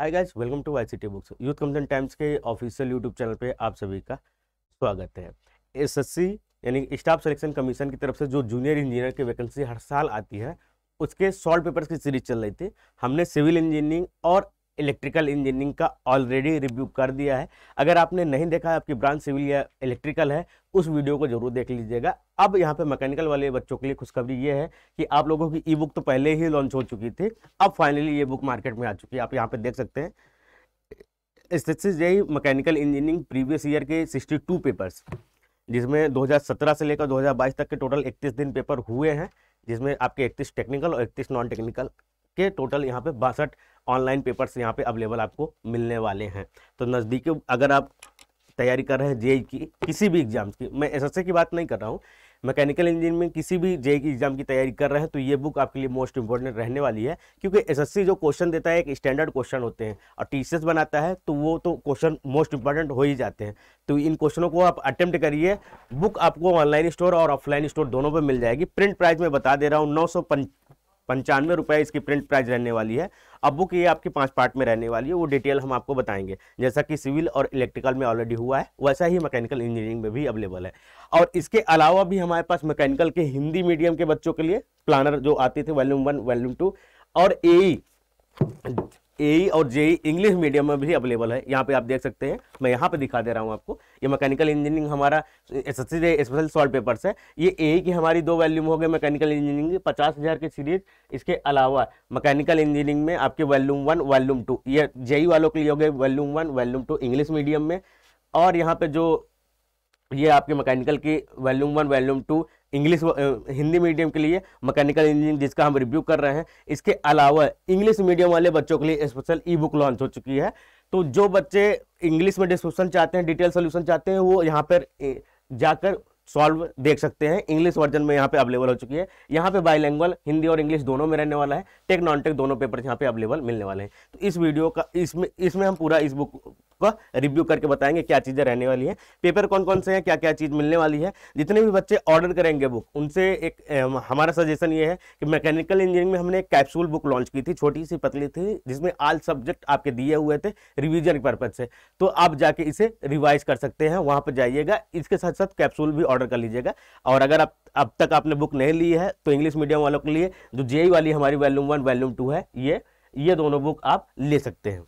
hi guys welcome to Y City Books youth कमजन Times के official YouTube channel पे आप सभी का स्वागत है एसएससी यानी स्टाफ सिलेक्शन कमीशन की तरफ से जो जूनियर इंजीनियर की वैकेंसी हर साल आती है उसके सॉल्ट पेपर्स की सीरीज चल रही थी हमने सिविल इंजीनियरिंग और इलेक्ट्रिकल इंजीनियरिंग का ऑलरेडी रिव्यू कर दिया है अगर आपने नहीं देखा है आपकी ब्रांच सिविल या इलेक्ट्रिकल है उस वीडियो को जरूर देख लीजिएगा अब यहाँ पे मैकेनिकल वाले बच्चों के लिए खुशखबरी ये है कि आप लोगों की ई बुक तो पहले ही लॉन्च हो चुकी थी अब फाइनली ये बुक मार्केट में आ चुकी है आप यहाँ पे देख सकते हैं स्थितिस यही मैकेनिकल इंजीनियरिंग प्रीवियस ईयर के सिक्सटी टू पेपर्स जिसमें 2017 से लेकर 2022 तक के टोटल 31 दिन पेपर हुए हैं जिसमें आपके 31 टेक्निकल और 31 नॉन टेक्निकल के टोटल यहाँ पे बासठ ऑनलाइन पेपर्स यहाँ पे अवेलेबल आपको मिलने वाले हैं तो नज़दीकी अगर आप तैयारी कर रहे हैं जे की किसी भी एग्ज़ाम की मैं एस की बात नहीं कर रहा हूँ मैकेनिकल इंजीनियरिंग में किसी भी जे की एग्जाम की तैयारी कर रहे हैं तो ये बुक आपके लिए मोस्ट इंपॉर्टेंट रहने वाली है क्योंकि एसएससी जो क्वेश्चन देता है एक स्टैंडर्ड क्वेश्चन होते हैं और टीचर्स बनाता है तो वो तो क्वेश्चन मोस्ट इंपॉर्टेंट हो ही जाते हैं तो इन क्वेश्चनों को आप अटेम्प्ट करिए बुक आपको ऑनलाइन स्टोर और ऑफलाइन स्टोर दोनों पर मिल जाएगी प्रिंट प्राइस में बता दे रहा हूँ नौ पंचानवे रुपये इसकी प्रिंट प्राइस रहने वाली है अब बुक ये आपके पांच पार्ट में रहने वाली है वो डिटेल हम आपको बताएंगे जैसा कि सिविल और इलेक्ट्रिकल में ऑलरेडी हुआ है वैसा ही मैकेनिकल इंजीनियरिंग में भी अवेलेबल है और इसके अलावा भी हमारे पास मैकेनिकल के हिंदी मीडियम के बच्चों के लिए प्लानर जो आते थे वॉल्यूम वन वॉल्यूम टू और ए ए और जे इंग्लिश मीडियम में भी अवेलेबल है यहाँ पे आप देख सकते हैं मैं यहाँ पे दिखा दे रहा हूँ आपको ये मैकेनिकल इंजीनियरिंग हमारा सी स्पेशल सॉल्ट पेपर्स है ये ए की हमारी दो वैल्यूम हो गए मैकेनिकल इंजीनियरिंग की पचास हज़ार की सीरीज इसके अलावा मैकेनिकल इंजीनियरिंग में आपके वैल्यूम वन वैल्यूम टू ये जेई वालों के लिए हो गए volume one volume two English medium में और यहाँ पर जो ये आपके मैकेनिकल की volume one volume two English Hindi medium के लिए मैकेनिकल इंजीनियरिंग जिसका हम रिव्यू कर रहे हैं इसके अलावा इंग्लिश मीडियम वाले बच्चों के लिए स्पेशल ई बुक लॉन्च हो चुकी है तो जो बच्चे इंग्लिश में डिस्क्रिप्शन चाहते हैं डिटेल सोल्यूशन चाहते हैं वो यहाँ पर जाकर सॉल्व देख सकते हैं इंग्लिश वर्जन में यहाँ पे अवेलेबल हो चुकी है यहाँ पे बाइलैंग्वल हिंदी और इंग्लिश दोनों में रहने वाला है टेक नॉन टेक दोनों पेपर यहाँ पे अवेलेबल मिलने वाले हैं तो इस वीडियो का इसमें इसमें हम पूरा इस बुक वह रिव्यू करके बताएंगे क्या चीज़ें रहने वाली हैं पेपर कौन कौन से हैं क्या क्या चीज़ मिलने वाली है जितने भी बच्चे ऑर्डर करेंगे बुक उनसे एक हमारा सजेशन ये है कि मैकेनिकल इंजीनियरिंग में हमने एक कैप्सूल बुक लॉन्च की थी छोटी सी पतली थी जिसमें आल सब्जेक्ट आपके दिए हुए थे रिविजन पर्पज से तो आप जाके इसे रिवाइज कर सकते हैं वहाँ पर जाइएगा इसके साथ साथ कैप्सूल भी ऑर्डर कर लीजिएगा और अगर आप अब तक आपने बुक नहीं ली है तो इंग्लिश मीडियम वालों के लिए जो जेई वाली हमारी वैल्यूम वन वैल्यूम टू है ये ये दोनों बुक आप ले सकते हैं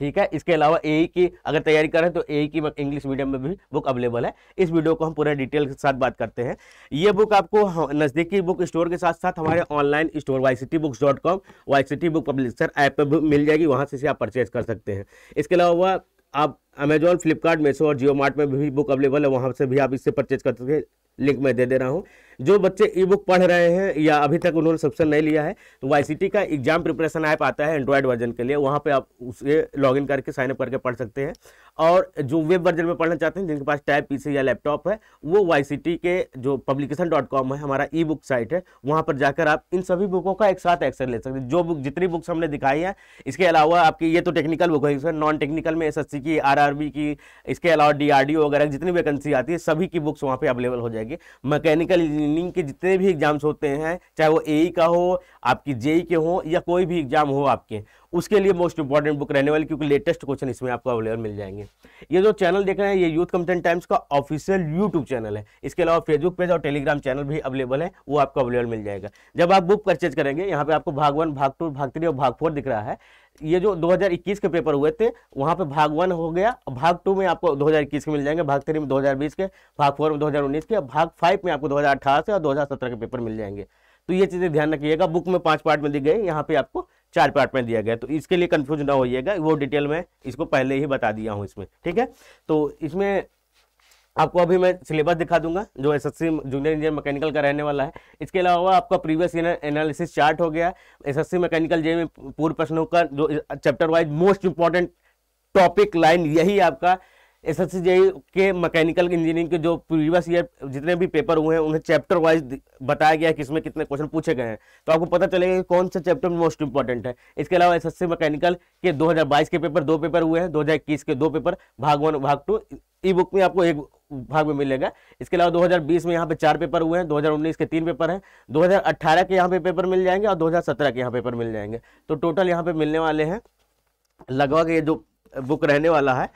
ठीक है इसके अलावा ए की अगर तैयारी करें तो ए की इंग्लिश मीडियम में भी बुक अवेलेबल है इस वीडियो को हम पूरा डिटेल के साथ बात करते हैं ये बुक आपको नज़दीकी बुक स्टोर के साथ साथ हमारे online store Y City Books dot com Y City book publisher app पर भी मिल जाएगी वहाँ से इसे आप परचेज कर सकते हैं इसके अलावा आप अमेजोन फ्लिपकार्ट मेसो और जियो मार्ट में भी बुक अवेलेबल है वहाँ से भी आप इससे परचेज कर सकते हैं लिंक मैं दे दे रहा हूँ जो बच्चे ई बुक पढ़ रहे हैं या अभी तक उन्होंने सब्सक्रिप्शन नहीं लिया है तो वाई का एग्जाम प्रिपरेशन ऐप आता है एंड्रॉयड वर्जन के लिए वहाँ पर आप उसे इन करके साइनअप करके पढ़ सकते हैं और जो वेब वर्जन में पढ़ना चाहते हैं जिनके पास टैब पीसी या लैपटॉप है वो वाई के जो पब्लिकेशन डॉट कॉम है हमारा ई बुक साइट है वहाँ पर जाकर आप इन सभी बुकों का एक साथ एक्सेस ले सकते हैं जो बुक जितनी बुक्स हमने दिखाई है इसके अलावा आपकी ये तो टेक्निकल बुक है नॉन टेक्निकल में एस की आर की इसके अलावा डी वगैरह जितनी वैकेंसी आती है सभी की बुक्स वहाँ पर अवेलेबल हो जाएगी मैकेनिकल इंजीनियरिंग के जितने भी एग्जाम्स होते हैं चाहे वो ए e का हो आपकी जेई e के हो या कोई भी एग्जाम हो आपके उसके लिए मोस्ट इंपॉर्टेंट बुक रहने वाली क्योंकि लेटेस्ट क्वेश्चन इसमें आपको अवेलेबल मिल जाएंगे ये जो चैनल देख रहे हैं ये यूथ कंटेंट टाइम्स का ऑफिशियल यूट्यूब चैनल है इसके अलावा फेसबुक पेज और टेलीग्राम चैनल भी अवेलेबल है वो आपको अवेलेबल मिल जाएगा जब आप बुक परचेज करेंगे यहाँ पे आपको भाग वन भाग टू भाग थ्री और भाग फोर दिख रहा है ये जो 2021 के पेपर हुए थे वहाँ पे भाग वन हो गया भाग टू में आपको 2021 के मिल जाएंगे भाग थ्री में 2020 के भाग फोर में 2019 के भाग फाइव में आपको 2018 से और 2017 के पेपर मिल जाएंगे तो ये चीज़ें ध्यान रखिएगा बुक में पांच पार्ट में दी गई यहाँ पे आपको चार पार्ट में दिया गया तो इसके लिए कंफ्यूज ना होइएगा वो डिटेल में इसको पहले ही बता दिया हूँ इसमें ठीक है तो इसमें आपको अभी मैं सिलेबस दिखा दूंगा जो S S C junior engineer mechanical का रहने वाला है इसके अलावा आपका प्रीवियस एनालिसिस चार्ट हो गया S S C mechanical JE में पूर्व प्रश्नों का जो chapter wise most important topic line यही आपका एस एस के मैकेनिकल इंजीनियरिंग के जो प्रीवियस ईयर जितने भी पेपर हुए हैं उन्हें चैप्टर वाइज बताया गया है कि इसमें कितने क्वेश्चन पूछे गए हैं तो आपको पता चलेगा कि कौन सा चैप्टर मोस्ट इंपॉर्टेंट है इसके अलावा एस एस मैकेनिकल के 2022 के पेपर दो पेपर हुए हैं 2021 के दो पेपर भाग वन भाग टू ई बुक में आपको एक भाग में मिलेगा इसके अलावा 2020 में यहाँ पे चार पेपर हुए हैं 2019 के तीन पेपर हैं 2018 के यहाँ पे पेपर मिल जाएंगे और 2017 के यहाँ पेपर मिल जाएंगे तो टोटल यहाँ पे मिलने वाले हैं लगभग ये जो बुक रहने वाला है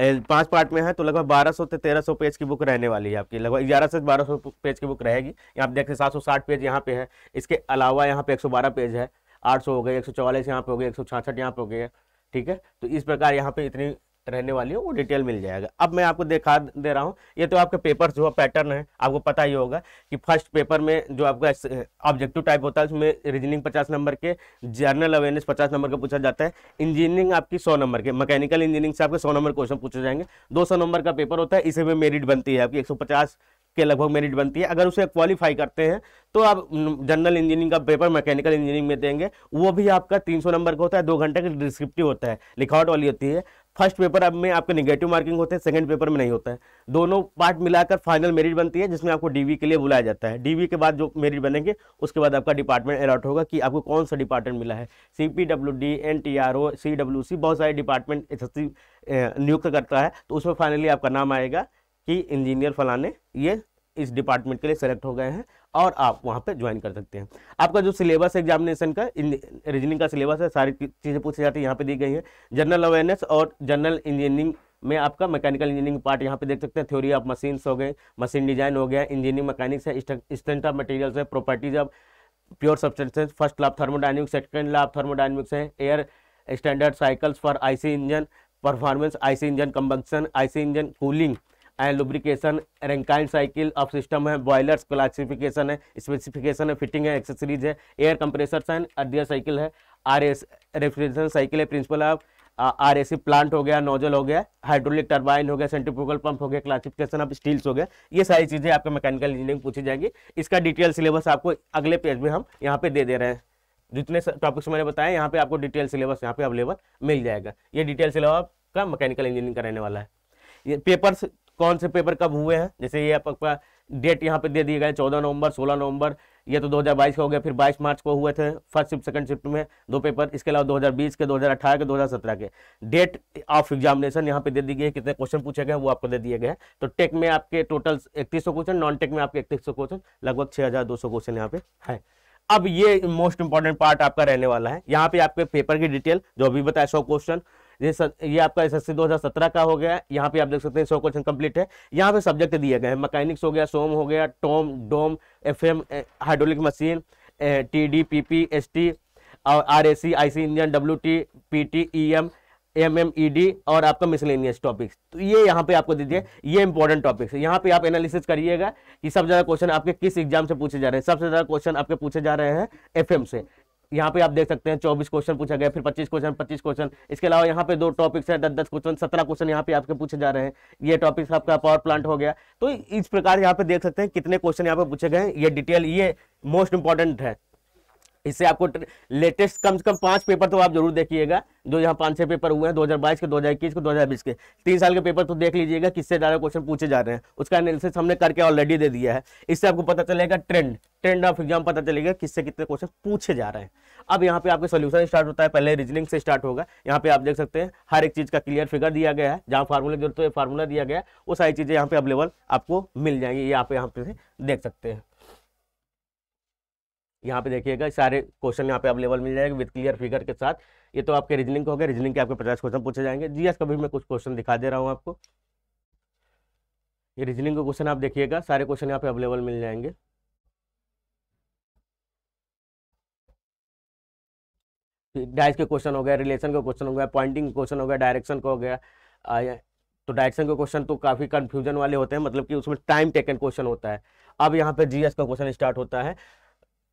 पांच पार्ट में है तो लगभग 1200 से 1300 पेज की बुक रहने वाली है आपकी लगभग 11 से 1200 पेज की बुक रहेगी यहाँ आप देखें 760 पेज यहाँ पे है इसके अलावा यहाँ पे 112 पेज है 800 हो गए एक सौ यहाँ पे हो गए एक सौ यहाँ पे हो गए ठीक है तो इस प्रकार यहाँ पे इतनी रहने वाली है वो डिटेल मिल जाएगा अब मैं आपको दिखा दे रहा हूँ ये तो आपके पेपर जो है पैटर्न है आपको पता ही होगा कि फर्स्ट पेपर में जो आपका ऑब्जेक्टिव टाइप होता है उसमें रीजनिंग पचास नंबर के जनरल अवेयरनेस पचास नंबर का पूछा जाता है इंजीनियरिंग आपकी सौ नंबर के मैकेनिकल इंजीनियरिंग से आपके सौ नंबर क्वेश्चन पूछे जाएंगे दो सौ नंबर का पेपर होता है इसे मेरिट बनती है आपकी एक सौ पचास के लगभग मेरिट बनती है अगर उसे क्वालिफाई करते हैं तो आप जनरल इंजीनियरिंग का पेपर मैकेनिकल इंजीनियरिंग में देंगे वो भी आपका 300 नंबर का होता है दो घंटे का डिस्क्रिप्टिव होता है लिखावट वाली होती है फर्स्ट पेपर में आपके निगेटिव मार्किंग होते हैं सेकंड पेपर में नहीं होता है दोनों पार्ट मिलाकर फाइनल मेरिट बनती है जिसमें आपको डीवी के लिए बुलाया जाता है डीवी के बाद जो मेरिट बनेंगे उसके बाद आपका डिपार्टमेंट अलॉट होगा कि आपको कौन सा डिपार्टमेंट मिला है C P W D N T R O C W C बहुत सारे डिपार्टमेंट एस नियुक्त करता है तो उसमें फाइनली आपका नाम आएगा कि इंजीनियर फलाने ये इस डिपार्टमेंट के लिए सेलेक्ट हो गए हैं और आप वहाँ पर ज्वाइन कर सकते हैं आपका जो सिलेबस है एग्जामिनेशन का रीजनिंग का सिलेबस है सारी चीज़ें पूछी जाती है यहाँ पर दी गई है जनरल अवेयरनेस और जनरल इंजीनियरिंग में आपका मैकेनिकल इंजीनियरिंग पार्ट यहाँ पे देख सकते हैं थ्योरी ऑफ मशीन्स हो गए मशीन डिजाइन हो गया इंजीनियरिंग मैकेनिक्स है स्ट्रेंथ ऑफ मटेरियल्स है properties of pure substances first law thermodynamics second law thermodynamics है air standard cycles for IC engine performance IC engine combustion IC engine cooling and lubrication Rankine cycle of system है boilers classification है specification है fitting है accessories है air compressor and अर्डियर cycle है R S refrigeration cycle है principle of R AC plant हो गया नोजल हो गया हाइड्रोलिक टर्बाइन हो गया सेंट्रीफ्यूगल पंप हो गया क्लासिफिकेशन ऑफ स्टील्स हो गया ये सारी चीज़ें आपके मैकेनिकल इंजीनियरिंग पूछी जाएंगी इसका डिटेल सिलेबस आपको अगले पेज में हम यहाँ पे दे दे रहे हैं जितने टॉपिक्स मैंने बताए यहाँ पे आपको डिटेल सिलेबस यहाँ पे अवेलेबल मिल जाएगा ये डिटेल सिलेबस का मैकेनिकल इंजीनियरिंग का रहने वाला है ये पेपर्स कौन से पेपर कब हुए हैं जैसे ये आपका डेट यहाँ पे दे दिए गए चौदह नवंबर सोलह नवंबर ये तो 2022 का हो गया फिर 22 मार्च को हुए थे फर्स्ट शिफ्ट सेकंड शिफ्ट में दो पेपर इसके अलावा 2020 के 2018 के 2017 के डेट ऑफ एग्जामिनेशन यहाँ पे दे दिए गए कितने क्वेश्चन पूछे गए वो आपको दे दिए गए तो टेक में आपके टोटल इकतीस क्वेश्चन नॉन टेक में आपके इकतीस क्वेश्चन लगभग छः क्वेश्चन यहाँ पे है अब ये मोस्ट इंपॉर्टेंट पार्ट आपका रहने वाला है यहाँ पे आपके पेपर की डिटेल जो अभी बताया सौ क्वेश्चन ये सर, ये आपका एस एस सी दो हजार सत्रह का हो गया यहाँ पे आप देख सकते हैं सौ क्वेश्चन कंप्लीट है यहाँ पे सब्जेक्ट दिए गए हैं मकैनिक्स हो गया सोम हो गया TOM DOM F M hydraulic machine T D P P S T और R A C I C engine W T P T E M M M E D और आपका मिसलेनियस टॉपिक्स तो ये यहाँ पे आपको दीजिए ये इंपॉर्टेंट टॉपिक्स है यहाँ पे आप एनालिसिस करिएगा कि सबसे ज़्यादा क्वेश्चन आपके किस एग्जाम से पूछे जा रहे हैं सबसे ज़्यादा क्वेश्चन आपके पूछे जा रहे हैं एफ से यहाँ पे आप देख सकते हैं चौबीस क्वेश्चन पूछा गया फिर पच्चीस क्वेश्चन पच्चीस क्वेश्चन इसके अलावा यहाँ पे दो टॉपिक्स हैं दस दस क्वेश्चन सत्रह क्वेश्चन यहाँ पे आपके पूछे जा रहे हैं ये टॉपिक्स आपका पावर प्लांट हो गया तो इस प्रकार यहाँ पे देख सकते हैं कितने क्वेश्चन यहाँ पे पूछे गए ये डिटेल ये मोस्ट इंपॉर्टेंट है इससे आपको लेटेस्ट कम से कम पांच पेपर तो आप जरूर देखिएगा जो यहाँ पांच छह पेपर हुए हैं 2022 के 2021 के 2020 के तीन साल के पेपर तो देख लीजिएगा किससे ज़्यादा क्वेश्चन पूछे जा रहे हैं उसका एनालिसिस हमने करके ऑलरेडी दे दिया है इससे आपको पता चलेगा ट्रेंड ट्रेंड ऑफ एग्जाम पता चलेगा किससे कितने क्वेश्चन पूछे जा रहे हैं अब यहाँ पे आपके सोल्यूशन स्टार्ट होता है पहले रीजनिंग से स्टार्ट होगा यहाँ पे आप देख सकते हैं हर एक चीज़ का क्लियर फिगर दिया गया है जहाँ फार्मूला जरूरत है फार्मूला दिया गया है वो सारी चीज़ें यहाँ पे अवेलेबल आपको मिल जाएंगी ये आप यहाँ पे देख सकते हैं यहाँ पे देखिएगा सारे क्वेश्चन यहाँ पे अवेलेबल मिल जाएगा विद क्लियर फिगर के साथ ये तो आपके रीजनिंग हो गया रीजनिंग के आपके पचास क्वेश्चन पूछे जाएंगे जीएस का भी मैं कुछ क्वेश्चन दिखा दे रहा हूँ आपको ये रीजनिंग के क्वेश्चन आप देखिएगा सारे क्वेश्चन यहाँ पे अवेलेबल मिल जाएंगे डाइस के क्वेश्चन हो गया रिलेशन का क्वेश्चन हो गया पॉइंटिंग क्वेश्चन हो गया डायरेक्शन का हो गया तो डायरेक्शन के क्वेश्चन तो काफ़ी कन्फ्यूजन वाले होते हैं मतलब कि उसमें टाइम टेकन क्वेश्चन होता है अब यहाँ पे जीएस का क्वेश्चन स्टार्ट होता है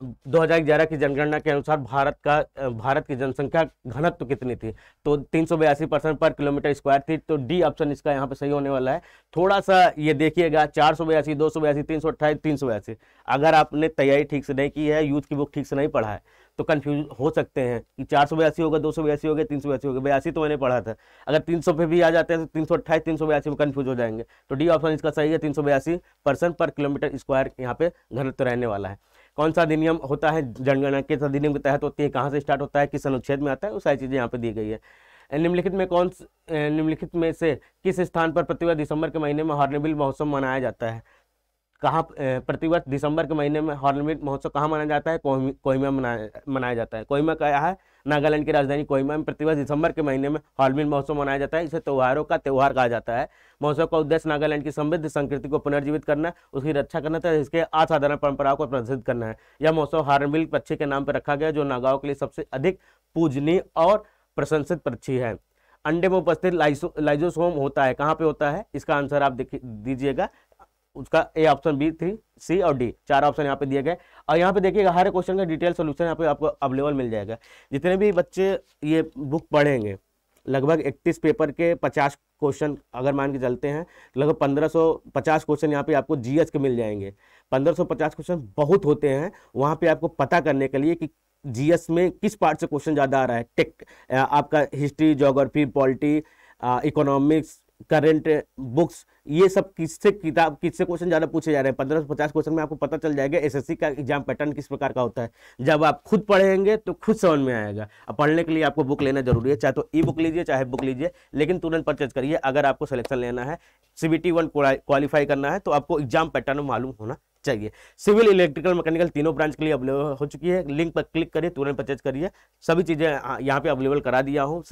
2011 की जनगणना के अनुसार भारत का भारत की जनसंख्या घनत्व तो कितनी थी तो तीन परसेंट पर किलोमीटर स्क्वायर थी तो डी ऑप्शन इसका यहाँ पे सही होने वाला है थोड़ा सा ये देखिएगा चार सौ बयासी दो सौ बयासी तीन सौ अट्ठाईस तीन सौ बयासी अगर आपने तैयारी ठीक से नहीं की है यूथ की बुक ठीक से नहीं पढ़ा है तो कन्फ्यूज हो सकते हैं कि चार सौ बयासी होगा दो सौ बयासी होगा तीन सौ बयासी होगा बयासी तो मैंने पढ़ा था अगर तीन सौ पे भी आ जाते हैं तो तीन सौ अट्ठाईस तीन सौ बयासी में कन्फ्यूज हो जाएंगे तो डी ऑप्शन इसका सही है तीन सौ बयासी परसेंट पर किलोमीटर स्क्वायर यहाँ पे घनत्व रहने वाला है कौन सा अधिनियम होता है जनगणना किस अधिनियम के तहत होती है कहाँ से स्टार्ट होता है किस अनुच्छेद में आता है वो सारी चीज़ें यहाँ पर दी गई है निम्नलिखित में कौन निम्नलिखित में से किस स्थान पर प्रतिवर्ष दिसंबर के महीने में हॉर्नबिल महोत्सव मनाया जाता है कहाँ प्रतिवर्ष दिसंबर के महीने में हॉर्नमिट महोत्सव कहाँ मनाया जाता है कोहिमा मनाया मनाया जाता है कोहिमा क्या है नागालैंड की राजधानी कोहिमा में प्रतिवर्ष दिसंबर के महीने में हॉर्नमिट महोत्सव मनाया जाता है इसे त्यौहारों का त्यौहार कहा जाता है महोत्सव का उद्देश्य नागालैंड की समृद्ध संस्कृति को पुनर्जीवित करना उसकी रक्षा करना तथा इसके असाधारण परंपराओं को प्रदर्शित करना है यह महोत्सव हॉर्नबिल पक्षी के नाम पर रखा गया जो नागाओं के लिए सबसे अधिक पूजनीय और प्रशंसित पक्षी है अंडे में उपस्थित लाइजोसोम होता है कहाँ पे होता है इसका आंसर आप दीजिएगा उसका A option B three C और डी चार ऑप्शन यहाँ पे दिए गए और यहाँ पे देखिएगा हर क्वेश्चन का डिटेल सोल्यूशन यहाँ पे आपको अवेलेबल मिल जाएगा जितने भी बच्चे ये बुक पढ़ेंगे लगभग इकतीस पेपर के पचास क्वेश्चन अगर मान के चलते हैं लगभग पंद्रह सौ पचास क्वेश्चन यहाँ पे आपको जीएस के मिल जाएंगे पंद्रह सौ पचास क्वेश्चन बहुत होते हैं वहाँ पे आपको पता करने के लिए कि जीएस में किस पार्ट से क्वेश्चन ज़्यादा आ रहा है टेक आपका history geography polity economics current books ये सब किससे किताब किससे क्वेश्चन ज़्यादा पूछे जा रहे हैं पंद्रह सौ पचास क्वेश्चन में आपको पता चल जाएगा एसएससी का एग्जाम पैटर्न किस प्रकार का होता है जब आप खुद पढ़ेंगे तो खुद समझ में आएगा अब पढ़ने के लिए आपको बुक लेना जरूरी है चाहे तो ई बुक लीजिए चाहे बुक लीजिए लेकिन तुरंत परचेज करिए अगर आपको सिलेक्शन लेना है C B T one qualify करना है तो आपको एग्जाम पैटर्न मालूम होना चाहिए सिविल इलेक्ट्रिकल मैकेनिकल तीनों ब्रांच के लिए अवेलेबल हो चुकी है लिंक पर क्लिक करिए तुरंत परचेज करिए सभी चीज़ें यहाँ पे अवेलेबल करा दिया हूँ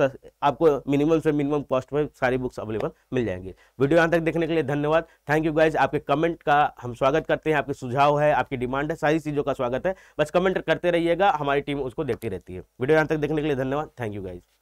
आपको मिनिमम से मिनिमम कॉस्ट में सारी बुक्स अवेलेबल मिल जाएंगी वीडियो यहाँ तक देखने के लिए धन्यवाद थैंक यू गाइज आपके कमेंट का हम स्वागत करते हैं आपके सुझाव है आपकी डिमांड है सारी चीज़ों का स्वागत है बस कमेंट करते रहिएगा हमारी टीम उसको देखती रहती है वीडियो यहाँ तक देखने के लिए धन्यवाद थैंक यू गाइज